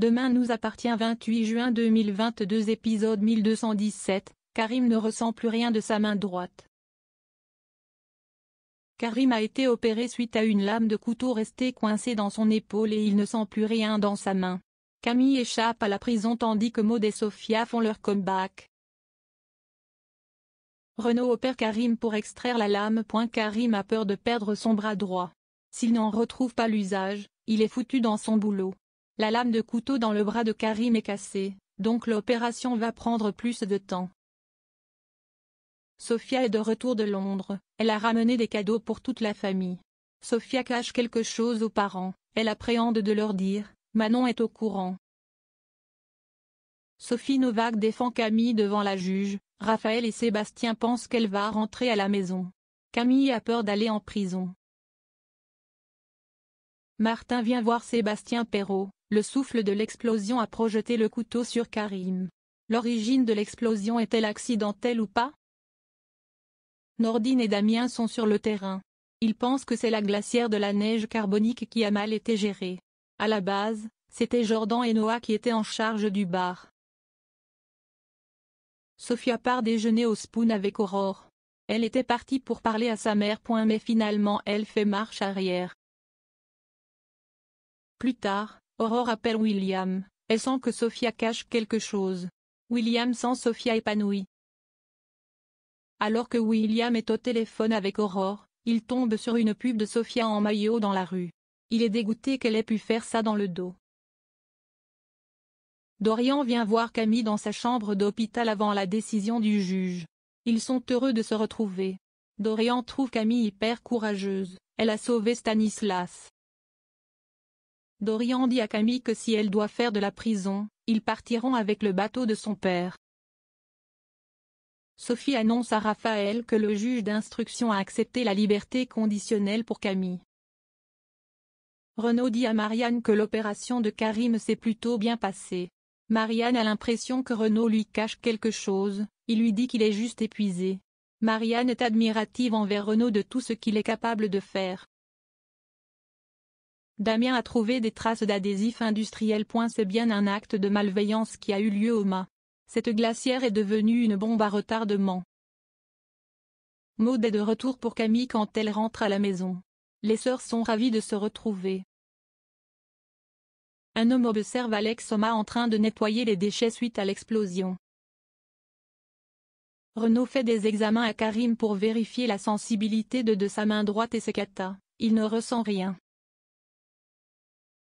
Demain nous appartient 28 juin 2022 épisode 1217, Karim ne ressent plus rien de sa main droite. Karim a été opéré suite à une lame de couteau restée coincée dans son épaule et il ne sent plus rien dans sa main. Camille échappe à la prison tandis que Maud et Sophia font leur comeback. Renaud opère Karim pour extraire la lame. Karim a peur de perdre son bras droit. S'il n'en retrouve pas l'usage, il est foutu dans son boulot. La lame de couteau dans le bras de Karim est cassée, donc l'opération va prendre plus de temps. Sophia est de retour de Londres, elle a ramené des cadeaux pour toute la famille. Sophia cache quelque chose aux parents, elle appréhende de leur dire, Manon est au courant. Sophie Novak défend Camille devant la juge, Raphaël et Sébastien pensent qu'elle va rentrer à la maison. Camille a peur d'aller en prison. Martin vient voir Sébastien Perrault, le souffle de l'explosion a projeté le couteau sur Karim. L'origine de l'explosion est-elle accidentelle ou pas Nordine et Damien sont sur le terrain. Ils pensent que c'est la glacière de la neige carbonique qui a mal été gérée. À la base, c'était Jordan et Noah qui étaient en charge du bar. Sophia part déjeuner au Spoon avec Aurore. Elle était partie pour parler à sa mère. Mais finalement elle fait marche arrière. Plus tard, Aurore appelle William, elle sent que Sophia cache quelque chose. William sent Sophia épanouie. Alors que William est au téléphone avec Aurore, il tombe sur une pub de Sophia en maillot dans la rue. Il est dégoûté qu'elle ait pu faire ça dans le dos. Dorian vient voir Camille dans sa chambre d'hôpital avant la décision du juge. Ils sont heureux de se retrouver. Dorian trouve Camille hyper courageuse, elle a sauvé Stanislas. Dorian dit à Camille que si elle doit faire de la prison, ils partiront avec le bateau de son père. Sophie annonce à Raphaël que le juge d'instruction a accepté la liberté conditionnelle pour Camille. Renaud dit à Marianne que l'opération de Karim s'est plutôt bien passée. Marianne a l'impression que Renaud lui cache quelque chose, il lui dit qu'il est juste épuisé. Marianne est admirative envers Renaud de tout ce qu'il est capable de faire. Damien a trouvé des traces d'adhésif industriel. C'est bien un acte de malveillance qui a eu lieu au mât. Cette glacière est devenue une bombe à retardement. Maud est de retour pour Camille quand elle rentre à la maison. Les sœurs sont ravies de se retrouver. Un homme observe Alex Oma en train de nettoyer les déchets suite à l'explosion. Renaud fait des examens à Karim pour vérifier la sensibilité de, de sa main droite et ses kata. Il ne ressent rien.